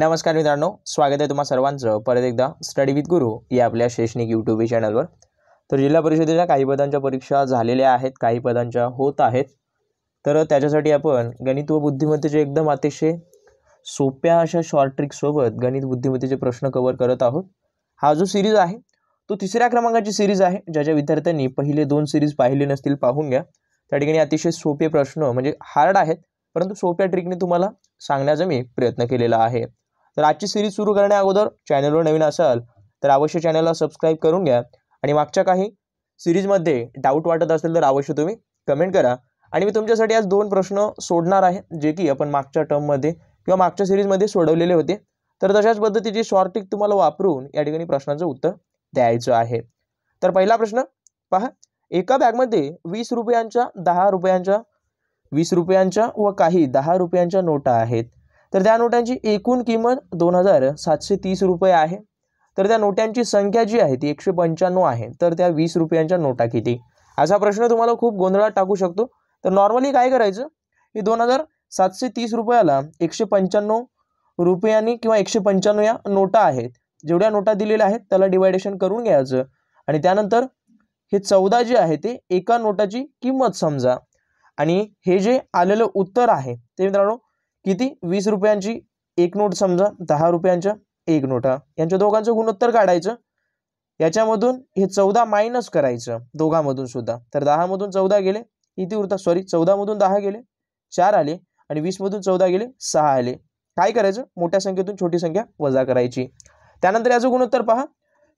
नमस्कार मित्रांनो स्वागत आहे तुम्हा सर्वांचं परत एकदा स्टडी विथ गुरु या आपल्या शैक्षणिक यूट्यूब चॅनलवर तर जिल्हा परिषदेच्या काही पदांच्या परीक्षा झालेल्या आहेत काही पदांच्या होत आहेत तर त्याच्यासाठी आपण गणित व बुद्धिमत्तेचे एकदम अतिशय सोप्या अशा शॉर्ट ट्रिकसोबत गणित बुद्धिमत्तेचे प्रश्न कवर करत आहोत हा जो सिरीज आहे तो तिसऱ्या क्रमांकाची सिरीज आहे ज्या ज्या विद्यार्थ्यांनी पहिले दोन सिरीज पाहिले नसतील पाहून घ्या त्या ठिकाणी अतिशय सोपे प्रश्न म्हणजे हार्ड आहेत परंतु सोप्या ट्रिकने तुम्हाला सांगण्याचा मी प्रयत्न केलेला आहे तर आजची सिरीज सुरू करण्या अगोदर चॅनलवर नवीन असाल तर अवश्य चॅनलला सबस्क्राईब करून घ्या आणि मागच्या काही सिरीजमध्ये डाऊट वाटत असेल तर अवश्य तुम्ही कमेंट करा आणि मी तुमच्यासाठी आज दोन प्रश्न सोडणार आहे जे की आपण मागच्या टर्ममध्ये किंवा मागच्या सिरीजमध्ये सोडवलेले होते तर तशाच पद्धतीची शॉर्टिक तुम्हाला वापरून या ठिकाणी प्रश्नाचं उत्तर द्यायचं आहे तर पहिला प्रश्न पहा एका बॅगमध्ये वीस रुपयांच्या दहा रुपयांच्या वीस रुपयांच्या व काही दहा रुपयांच्या नोटा आहेत तर त्या नोटांची एकूण किंमत दोन हजार सातशे तीस रुपये आहे तर त्या नोटांची संख्या जी आहे ती एकशे पंच्याण्णव आहे तर त्या वीस रुपयांच्या नोटा किती असा प्रश्न तुम्हाला खूप गोंधळात टाकू शकतो तर नॉर्मली काय करायचं की दोन हजार सातशे तीस रुपयाला एकशे पंच्याण्णव रुपयांनी किंवा एकशे पंच्याण्णव या नोटा आहेत जेवढ्या नोटा दिलेल्या आहेत त्याला डिवायडेशन करून घ्यायचं आणि त्यानंतर हे चौदा जे आहे ते एका नोटाची किंमत समजा आणि हे जे आलेलं उत्तर आहे ते मित्रांनो किती वीस रुपयांची एक नोट समजा दहा रुपयांच्या एक नोटा यांच्या दोघांचं गुणोत्तर काढायचं याच्यामधून हे चौदा मायनस करायचं दोघांमधून सुद्धा तर दहामधून चौदा गेले किती उरता सॉरी मधून दहा गेले चार आले आणि वीसमधून चौदा गेले सहा आले काय करायचं मोठ्या संख्येतून छोटी संख्या वजा करायची त्यानंतर याचं गुणोत्तर पहा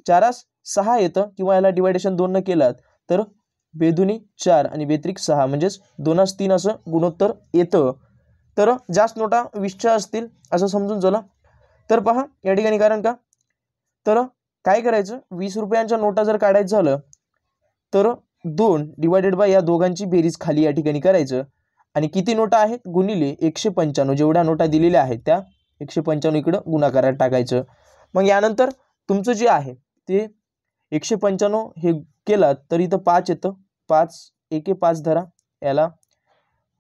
चारास सहा येतं किंवा याला डिवायडेशन दोननं केलात तर बेधुनी चार आणि बेत्रिक सहा म्हणजेच दोनास तीन असं गुणोत्तर येतं तर जास्त नोटा वीसच्या असतील असं समजून चला तर पहा या ठिकाणी कारण का तर काय करायचं वीस रुपयांच्या नोटा जर काढायचं झालं तर दोन डिवायडेड बाय या दोघांची बेरीज खाली या ठिकाणी करायचं आणि किती नोटा आहेत गुणिले एकशे पंच्याण्णव जेवढ्या नोटा दिलेल्या आहेत त्या एकशे पंच्याण्णव इकडं गुणाकारात टाकायचं मग यानंतर तुमचं जे आहे ते एकशे पंच्याण्णव हे केलात तर इथं पाच येतं पाच एके पाच धरा याला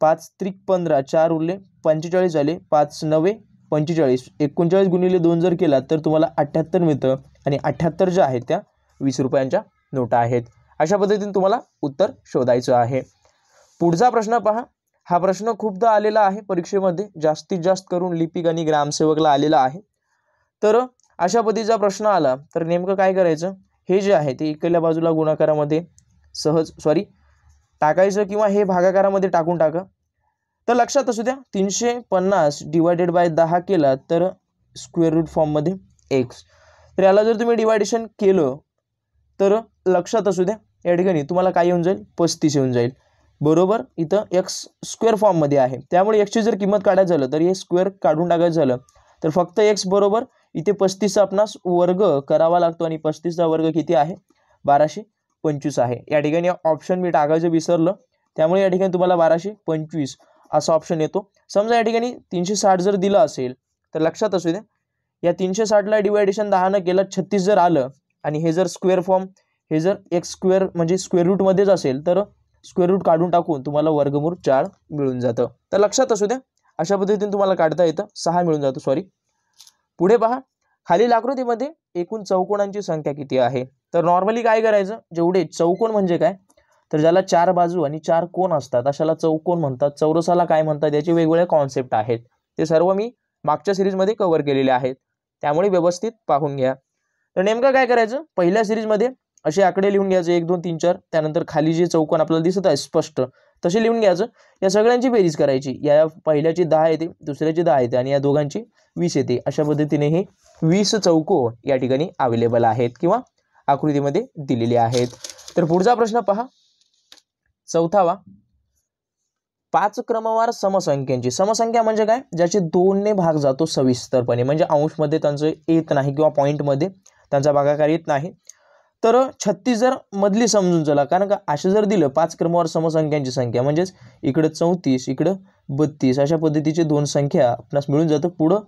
पाच त्रिक पंधरा चार उरले पंचेचाळीस झाले पाच नवे पंचेचाळीस एकोणचाळीस गुणिले दोन जर केला तर तुम्हाला अठ्ठ्याहत्तर मिळतं आणि अठ्ठ्याहत्तर ज्या आहेत त्या वीस रुपयांच्या नोटा आहेत अशा पद्धतीने तुम्हाला उत्तर शोधायचं आहे पुढचा प्रश्न पहा हा प्रश्न खूपदा आलेला आहे परीक्षेमध्ये जास्तीत जास्त करून लिपिक आणि ग्रामसेवकला आलेला आहे तर अशा पद्धतीचा प्रश्न आला तर नेमकं काय करायचं हे जे आहे ते इकडल्या बाजूला गुणाकारामध्ये सहज सॉरी टाकायचं किंवा हे भागाकारामध्ये टाकून टाका तर लक्षात असू द्या तीनशे पन्नास डिवायडेड बाय दहा केला तर स्क्वेअर रूट फॉर्ममध्ये एक्स तर याला जर तुम्ही डिवायडेशन केलं तर लक्षात असू द्या या ठिकाणी तुम्हाला काय येऊन जाईल पस्तीस येऊन जाईल बरोबर इथं एक्स स्क्वेअर फॉर्ममध्ये आहे त्यामुळे एक्सची जर किंमत काढायचं झालं तर हे स्क्वेअर काढून टाकायचं झालं तर फक्त एक्स बरोबर इथे पस्तीसचा आपणास वर्ग करावा लागतो आणि पस्तीसचा वर्ग किती आहे बाराशे पंचवीस आहे या ठिकाणी ऑप्शन मी टाकायचं विसरलं त्यामुळे या ठिकाणी तुम्हाला बाराशे पंचवीस असा ऑप्शन येतो समजा या ठिकाणी तीनशे साठ जर दिलं असेल तर लक्षात असू द्या या तीनशे साठला डिवायडेशन दहानं केलं छत्तीस जर आलं आणि हे जर स्क्वेअर फॉर्म हे जर एक स्क्वेअर म्हणजे स्क्वेअर रूटमध्येच असेल तर स्क्वेअर रूट काढून टाकून तुम्हाला वर्गमूर चार मिळून जातं तर लक्षात असू द्या अशा पद्धतीने तुम्हाला काढता येतं सहा मिळून जातो सॉरी पुढे पहा खालील आकृतीमध्ये एकूण चौकोणांची संख्या किती आहे तर नॉर्मली काय करायचं जेवढे चौकोन म्हणजे काय तर ज्याला चार बाजू आणि चार कोण असतात अशाला चौकोन म्हणतात चौरसाला काय म्हणतात याचे वेगवेगळे कॉन्सेप्ट आहेत ते सर्व मी मागच्या सिरीजमध्ये कव्हर केलेले आहेत त्यामुळे व्यवस्थित पाहून घ्या तर नेमकं काय करायचं पहिल्या सिरीजमध्ये असे आकडे लिहून घ्यायचे एक दोन तीन चार त्यानंतर खाली जे चौकोन आपल्याला दिसत आहे स्पष्ट तसे लिहून घ्यायचं या सगळ्यांची बेरीज करायची या पहिल्याची दहा येते दुसऱ्याची दहा येते आणि या दोघांची वीस येते अशा पद्धतीने हे वीस चौको या ठिकाणी अवेलेबल आहेत किंवा आकृतीमध्ये दिलेली आहेत तर पुढचा प्रश्न पहा चौथावा पाच क्रमवार समसंख्यांची समसंख्या म्हणजे काय ज्याचे दोनने भाग जातो सविस्तरपणे म्हणजे अंशमध्ये त्यांचं येत नाही किंवा पॉईंटमध्ये त्यांचा भागाकार येत नाही तर छत्तीस जर मधली समजून चला कारण का असे जर दिलं पाच क्रमवार समसंख्यांची संख्या म्हणजेच इकडं चौतीस इकडं बत्तीस अशा पद्धतीचे दोन संख्या आपणास मिळून जातं पुढं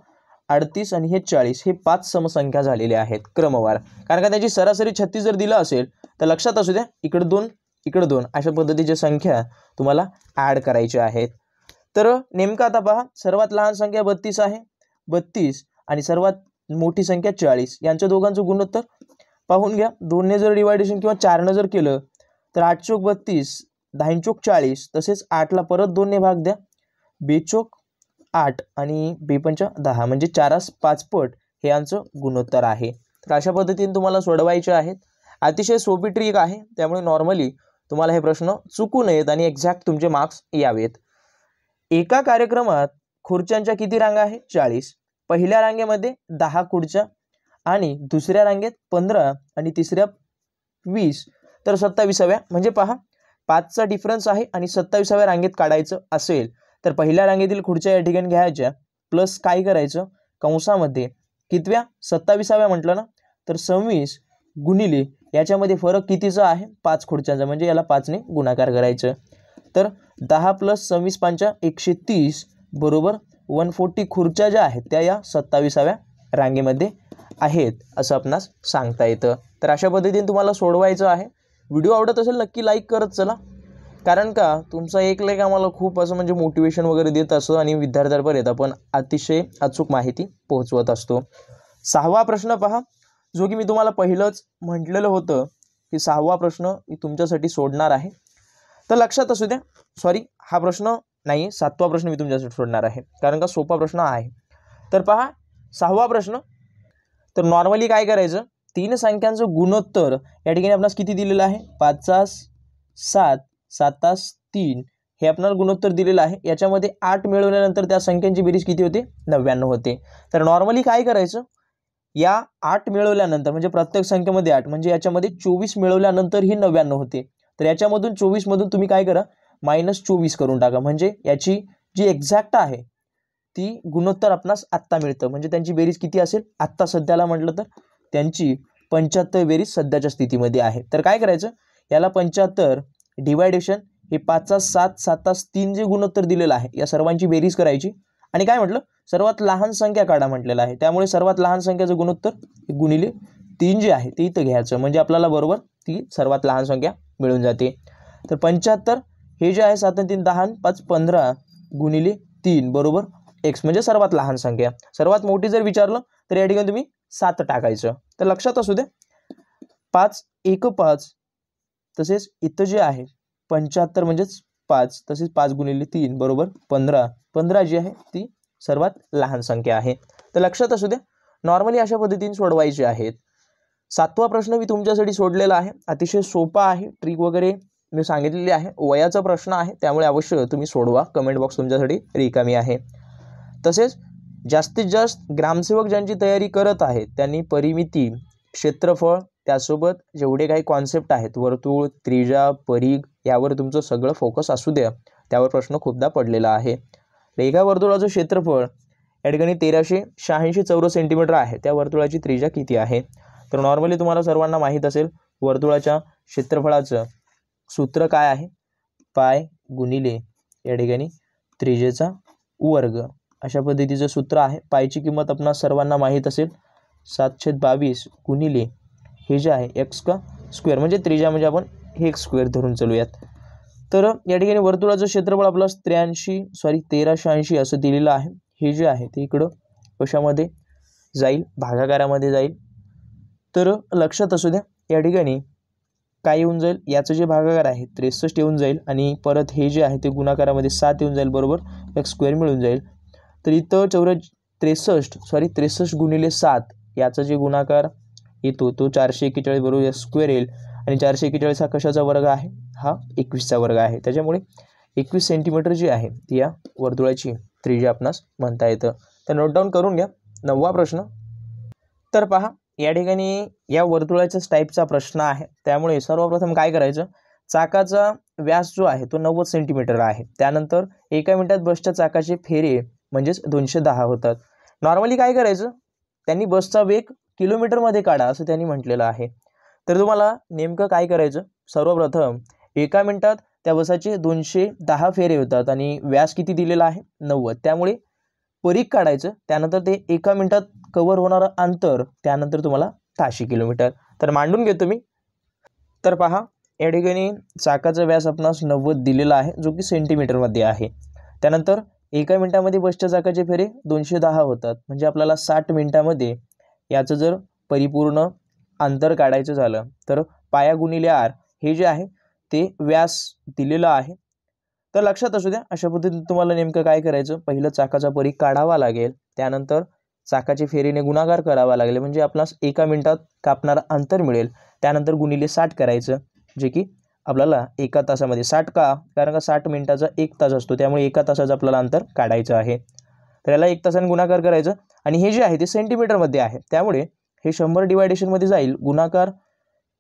अडतीस आणि हे चाळीस हे पाच समसंख्या झालेले आहेत क्रमवार कारण का त्याची सरासरी छत्तीस जर दिलं असेल तर लक्षात असू द्या इकडं दोन इकडं दोन अशा पद्धतीच्या संख्या तुम्हाला ॲड करायच्या आहेत तर नेमकं आता पहा सर्वात लहान संख्या बत्तीस आहे बत्तीस आणि सर्वात मोठी संख्या चाळीस यांच्या दोघांचं गुणोत्तर पाहून घ्या दोनने जर डिवायडेशन किंवा चारनं जर केलं तर आठ चौक बत्तीस दहा चोक चाळीस तसेच आठला परत दोनने भाग द्या बेचोक आठ आणि बेपंच दहा म्हणजे चारास पाचपट हे यांचं गुणोत्तर आहे तर अशा पद्धतीने तुम्हाला सोडवायचे आहेत अतिशय सोपी ट्रिक आहे त्यामुळे नॉर्मली तुम्हाला हे प्रश्न चुकू नयेत आणि एक्झॅक्ट तुमचे मार्क्स यावेत एका कार्यक्रमात खुर्च्यांच्या किती रांगा आहे चाळीस पहिल्या रांगेमध्ये दहा खुर्च्या आणि दुसऱ्या रांगेत पंधरा आणि तिसऱ्या वीस तर सत्ताविसाव्या म्हणजे पहा पाचचा डिफरन्स आहे आणि सत्तावीसाव्या रांगेत काढायचं असेल तर पहिल्या रांगेतील खुर्च्या या ठिकाणी घ्यायच्या प्लस काय करायचं कंसामध्ये कितव्या सत्तावीसाव्या म्हटलं ना तर सव्वीस गुणिले याच्यामध्ये फरक कितीचा आहे पाच खुर्च्यांचा म्हणजे याला पाचने गुणाकार करायचं तर दहा प्लस सव्वीस पांचा एकशे तीस बरोबर वन फोर्टी खुर्च्या ज्या आहेत त्या या सत्तावीसाव्या रांगेमध्ये आहेत असं आपणास सांगता येतं तर अशा पद्धतीने तुम्हाला सोडवायचं आहे व्हिडिओ आवडत असेल नक्की लाईक करत चला कारण का तुमचा एक लेख आम्हाला खूप असं म्हणजे मोटिवेशन वगैरे देत असतो आणि विद्यार्थ्यांपर्यंत आपण अतिशय अचूक माहिती पोहोचवत असतो सहावा प्रश्न पहा जो की मी तुम्हाला पहिलंच म्हटलेलं होतं की सहावा प्रश्न मी तुमच्यासाठी सोडणार आहे तर लक्षात असू द्या सॉरी हा प्रश्न नाही सातवा प्रश्न मी तुमच्यासाठी सोडणार आहे कारण का सोपा प्रश्न आहे तर पहा सहावा प्रश्न तर नॉर्मली काय करायचं तीन संख्यांचं गुणोत्तर या ठिकाणी आपणास किती दिलेलं आहे पाचास सात सातास तीन हे आपणाला गुणोत्तर दिलेलं आहे याच्यामध्ये आठ मिळवल्यानंतर त्या संख्यांची बेरीज किती होते नव्याण्णव होते तर नॉर्मली काय करायचं या आठ मिळवल्यानंतर म्हणजे प्रत्येक संख्येमध्ये आठ म्हणजे याच्यामध्ये चोवीस मिळवल्यानंतर ही नव्याण्णव होते तर याच्यामधून चोवीसमधून तुम्ही काय करा मायनस चोवीस करून टाका म्हणजे याची जी एक्झॅक्ट आहे ती गुणोत्तर आपणास आत्ता मिळतं म्हणजे त्यांची बेरीज किती असेल आत्ता सध्याला म्हटलं तर त्यांची पंच्याहत्तर बेरीज सध्याच्या स्थितीमध्ये आहे तर काय करायचं याला पंच्याहत्तर डिवायडेशन हे तास सात सातास तीन जे गुणोत्तर दिलेलं आहे या सर्वांची बेरीज करायची आणि काय म्हटलं सर्वात लहान संख्या काढा म्हटलेलं आहे त्यामुळे सर्वात लहान संख्याचं गुणोत्तर गुणिले तीन जे आहे ते इथं घ्यायचं म्हणजे आपल्याला बरोबर ती सर्वात लहान संख्या मिळून जाते तर पंच्याहत्तर हे जे आहे सात तीन दहा पाच पंधरा गुणिले तीन बरोबर एक्स म्हणजे सर्वात लहान संख्या सर्वात मोठी जर विचारलं तर या ठिकाणी तुम्ही सात टाकायचं तर लक्षात असू दे पाच एक पाच तसेच इथं जे आहे पंच्याहत्तर म्हणजेच पाच तसेच पाच गुणिले तीन बरोबर पंधरा पंधरा जी आहे ती सर्वात लहान संख्या आहे तर लक्षात असू द्या नॉर्मली अशा पद्धतीने सोडवायचे आहेत सातवा प्रश्न मी तुमच्यासाठी सोडलेला आहे अतिशय सोपा आहे ट्रिक वगैरे मी सांगितलेली आहे वयाचा प्रश्न आहे त्यामुळे अवश्य तुम्ही सोडवा कमेंट बॉक्स तुमच्यासाठी रिकामी आहे तसेच जास्तीत जास्त ग्रामसेवक ज्यांची तयारी करत आहेत त्यांनी परिमिती क्षेत्रफळ त्यासोबत जेवढे काही कॉन्सेप्ट आहेत वर्तुळ त्रिजा परीग यावर तुमचं सगळं फोकस असू द्या त्यावर प्रश्न खूपदा पडलेला आहे रेखा वर्तुळाचं क्षेत्रफळ या ठिकाणी तेराशे शहाऐंशी चौरस सेंटीमीटर आहे त्या वर्तुळाची त्रिजा किती आहे तर नॉर्मली तुम्हाला सर्वांना माहीत असेल वर्तुळाच्या क्षेत्रफळाचं सूत्र काय आहे पाय गुणिले या ठिकाणी त्रिजेचा वर्ग अशा पद्धतीचं सूत्र आहे पायची किंमत आपणास सर्वांना माहीत असेल सातशे बावीस गुणिले हे जे आहे एक्स का स्क्वेअर म्हणजे त्रिजा म्हणजे आपण हे एक स्क्वेअर धरून चालूयात तर या ठिकाणी वर्तुळाचं क्षेत्रफळ आपलं त्र्याऐंशी सॉरी तेराशे ऐंशी असं दिलेलं आहे हे जे आहे ते इकडं कशामध्ये जाईल भागाकारामध्ये जाईल तर लक्षात असू द्या या ठिकाणी काय येऊन जाईल याचं जे भागाकार आहे त्रेसष्ट येऊन जाईल आणि परत हे जे आहे ते गुणाकारामध्ये सात येऊन जाईल बरोबर एक स्क्वेअर मिळून जाईल तर इथं चौऱ्या त्रेसष्ट सॉरी त्रेसष्ट गुणिले सात याचं जे गुणाकार येतो तो चारशे एक्केचाळीस बरोबर स्क्वेअर येईल आणि चारशे एक्केचाळीस हा कशाचा वर्ग आहे हा एकवीसचा वर्ग आहे त्याच्यामुळे एकवीस सेंटीमीटर जी आहे ती या वर्तुळाची त्रिज्या आपणास म्हणता येतं तर नोट डाऊन करून घ्या नववा प्रश्न तर पहा या ठिकाणी या वर्तुळाच्याच टाईपचा प्रश्न आहे त्यामुळे सर्वप्रथम काय करायचं चाकाचा व्यास जो आहे तो नव्वद सेंटीमीटर आहे त्यानंतर एका मिनिटात बसच्या चाकाचे फेरे म्हणजेच दोनशे दहा होतात नॉर्मली काय करायचं त्यांनी बसचा वेग किलोमीटरमध्ये काढा असं त्यांनी म्हटलेलं आहे तर तुम्हाला नेमकं काय करायचं सर्वप्रथम एका मिनटात त्या बसाचे दोनशे दहा फेरे होतात आणि व्यास किती दिलेला आहे नव्वद त्यामुळे परीख काढायचं त्यानंतर ते एका मिनटात कवर होणारं अंतर त्यानंतर तुम्हाला सहाशे किलोमीटर तर मांडून घेतो मी तर पहा या ठिकाणी चाकाचा व्यास आपणास नव्वद दिलेला आहे जो की सेंटीमीटरमध्ये आहे त्यानंतर एका मिनटामध्ये बसच्या चाकाचे फेरे दोनशे दहा होतात म्हणजे आपल्याला साठ मिनटामध्ये याचं जर परिपूर्ण अंतर काढायचं झालं तर पाया गुणिले आर हे जे आहे ते व्यास दिलेलं आहे तर लक्षात असू द्या अशा पद्धतीने तुम्हाला नेमकं काय करायचं पहिलं चाकाचा परी काढावा लागेल त्यानंतर चाकाची फेरीने गुणाकार करावा लागेल म्हणजे आपल्यास एका मिनिटात कापणारा अंतर मिळेल त्यानंतर गुणिले साठ करायचं जे की आपल्याला एका तासामध्ये साठ का कारण का साठ मिनिटाचा एक तास असतो त्यामुळे एका तासाचं आपल्याला अंतर काढायचं आहे तर याला एक तासाने गुणाकार करायचं आणि हे जे आहे ते सेंटीमीटरमध्ये आहे त्यामुळे हे शंभर डिवायडेशनमध्ये जाईल गुणाकार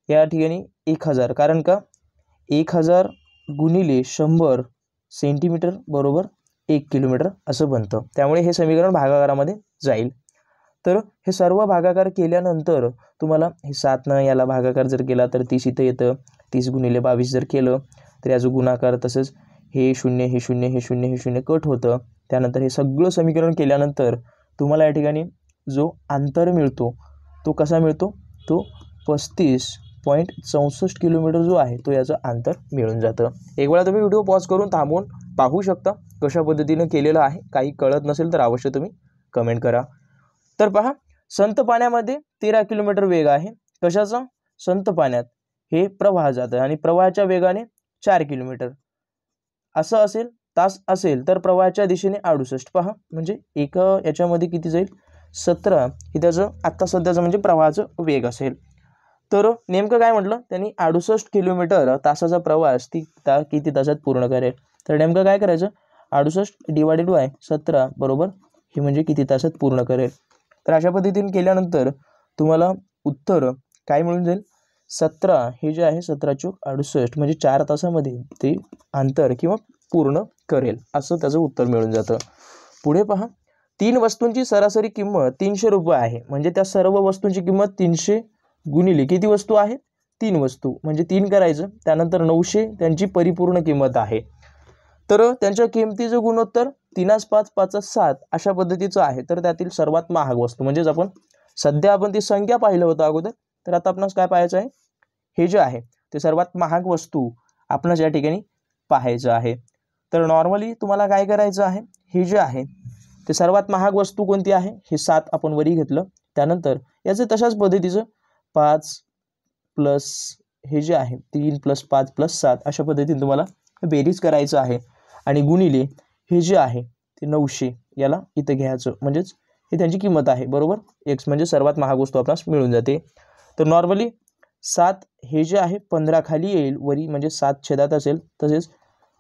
या ठिकाणी एक हजार कारण का एक हजार गुणिले शंभर सेंटीमीटर बरोबर एक किलोमीटर असं बनतं त्यामुळे हे समीकरण भागाकारामध्ये जाईल तर हे सर्व भागाकार केल्यानंतर तुम्हाला हे सातनं याला भागाकार जर केला तर तीस इथं येतं तीस गुणिले बावीस जर केलं तर याचं गुणाकार तसंच हे शून्य हे शून्य हे शून्य हे शून्य कट होतं त्यानंतर हे सगळं समीकरण केल्यानंतर तुम्हाला या ठिकाणी जो अंतर मिळतो तो कसा मिळतो तो पस्तीस पॉईंट चौसष्ट किलोमीटर जो आहे तो याचं अंतर मिळून जातं एक वेळा तुम्ही व्हिडिओ पॉज करून थांबवून पाहू शकता कशा पद्धतीनं केलेलं आहे काही कळत नसेल तर अवश्य तुम्ही कमेंट करा तर पहा संत पाण्यामध्ये तेरा किलोमीटर वेग आहे कशाचा संत पाण्यात हे प्रवाह जातं आणि प्रवाहाच्या वेगाने चार किलोमीटर असं असेल तास असेल तर प्रवाहाच्या दिशेने अडुसष्ट पहा म्हणजे एक याच्यामध्ये किती जाईल सतरा हे त्याचं आत्ता सध्याचं म्हणजे प्रवाहाचं वेग असेल तर नेमकं काय म्हटलं त्यांनी अडुसष्ट किलोमीटर तासाचा प्रवास ती ता किती तासात पूर्ण करेल तर नेमकं काय करायचं अडुसष्ट डिवायडेड बाय सतरा बरोबर हे म्हणजे किती तासात पूर्ण करेल तर अशा पद्धतीने केल्यानंतर तुम्हाला उत्तर काय मिळून जाईल सतरा हे जे आहे सतरा चूक अडुसष्ट म्हणजे चार तासामध्ये ते अंतर किंवा पूर्ण करेल असं त्याचं उत्तर मिळून जातं पुढे पहा तीन वस्तूंची सरासरी किंमत तीनशे रुपये आहे म्हणजे त्या सर्व वस्तूंची किंमत तीनशे गुणिले किती वस्तू आहेत तीन वस्तू म्हणजे तीन करायचं त्यानंतर नऊशे त्यांची परिपूर्ण किंमत आहे तर त्यांच्या किमतीचं गुणोत्तर तीनास पाच पाच सात अशा पद्धतीचं आहे तर त्यातील सर्वात महाग वस्तू म्हणजेच आपण सध्या आपण ती संख्या पाहिलं होतं अगोदर तर आता आपणास काय पाहायचं आहे हे जे आहे ते सर्वात महाग वस्तू आपणास या ठिकाणी पाहायचं आहे तर नॉर्मली तुम्हाला काय करायचं आहे हे जे आहे ते सर्वात महाग वस्तू कोणती आहे हे सात आपण वरी घेतलं त्यानंतर याचं तशाच पद्धतीचं पाच प्लस हे जे आहे तीन प्लस पाच प्लस सात अशा पद्धतीने तुम्हाला बेरीज करायचं आहे आणि गुणिले हे जे आहे ते नऊशे याला इथं घ्यायचं म्हणजेच हे त्यांची किंमत आहे बरोबर एक्स म्हणजे सर्वात महाग वस्तू आपल्यास मिळून जाते तर नॉर्मली सात हे जे आहे पंधरा खाली येईल वरी म्हणजे सात छेदात असेल तसेच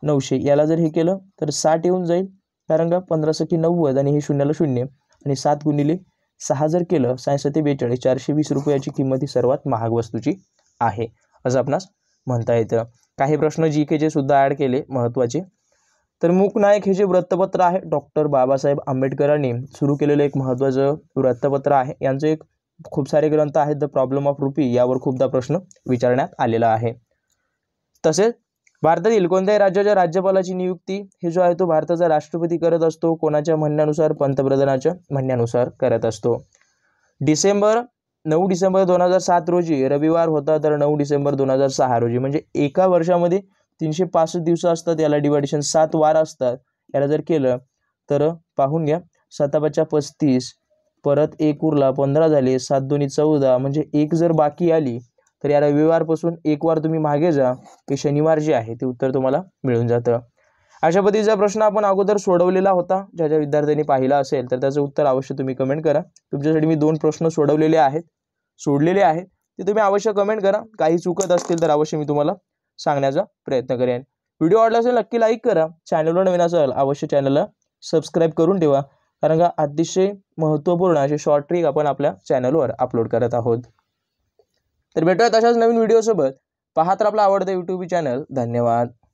नऊशे याला जर हे केलं तर साठ येऊन जाईल कारण का पंधरा सखी नव्वद आणि हे शून्याला शून्य आणि सात गुणिले सहा जर केलं सायन्स बेचाळीस चारशे वीस रुपयाची किंमत ही सर्वात महाग वस्तूची आहे असं आपणास म्हणता येतं काही प्रश्न जी के जे सुद्धा ॲड केले महत्त्वाचे तर नायक हे जे वृत्तपत्र आहे डॉक्टर बाबासाहेब आंबेडकरांनी सुरू केलेलं एक महत्त्वाचं वृत्तपत्र आहे यांचं एक खूप सारे ग्रंथ आहेत द प्रॉब्लेम ऑफ रुपी यावर खूपदा प्रश्न विचारण्यात आलेला आहे तसेच भारतातील कोणत्याही राज्याच्या राज्यपालाची नियुक्ती हे जो आहे तो भारताचा राष्ट्रपती करत असतो कोणाच्या म्हणण्यानुसार पंतप्रधानाच्या म्हणण्यानुसार करत असतो डिसेंबर नऊ डिसेंबर दोन हजार सात रोजी रविवार होता तर नऊ डिसेंबर दोन हजार सहा रोजी म्हणजे एका वर्षामध्ये तीनशे पासष्ट दिवस असतात याला डिवायडेशन सात वार असतात याला जर केलं तर पाहून घ्या सतापाच्या पस्तीस परत एक उरला पंधरा झाले सात दोन्ही चौदा म्हणजे एक जर बाकी आली तर या रविवारपासून एक वार तुम्ही मागे जा की शनिवार जे आहे ते उत्तर तुम्हाला मिळून जातं अशा पद्धतीचा प्रश्न आपण अगोदर सोडवलेला होता ज्या ज्या विद्यार्थ्यांनी पाहिला असेल तर त्याचं उत्तर अवश्य तुम्ही कमेंट करा तुमच्यासाठी मी दोन प्रश्न सोडवलेले आहेत सोडलेले आहेत ते तुम्ही अवश्य कमेंट करा काही चुकत असतील तर अवश्य मी तुम्हाला सांगण्याचा प्रयत्न करेन व्हिडिओ आवडला असेल नक्की लाईक करा चॅनलवर नवीन असेल अवश्य चॅनलला सबस्क्राईब करून ठेवा कारण का अतिशय महत्त्वपूर्ण असे शॉर्ट ट्रिक आपण आपल्या चॅनलवर अपलोड करत आहोत तर भेटूयात अशाच नवीन व्हिडिओसोबत पाहत आपला आवडतं यूट्यूब चॅनल धन्यवाद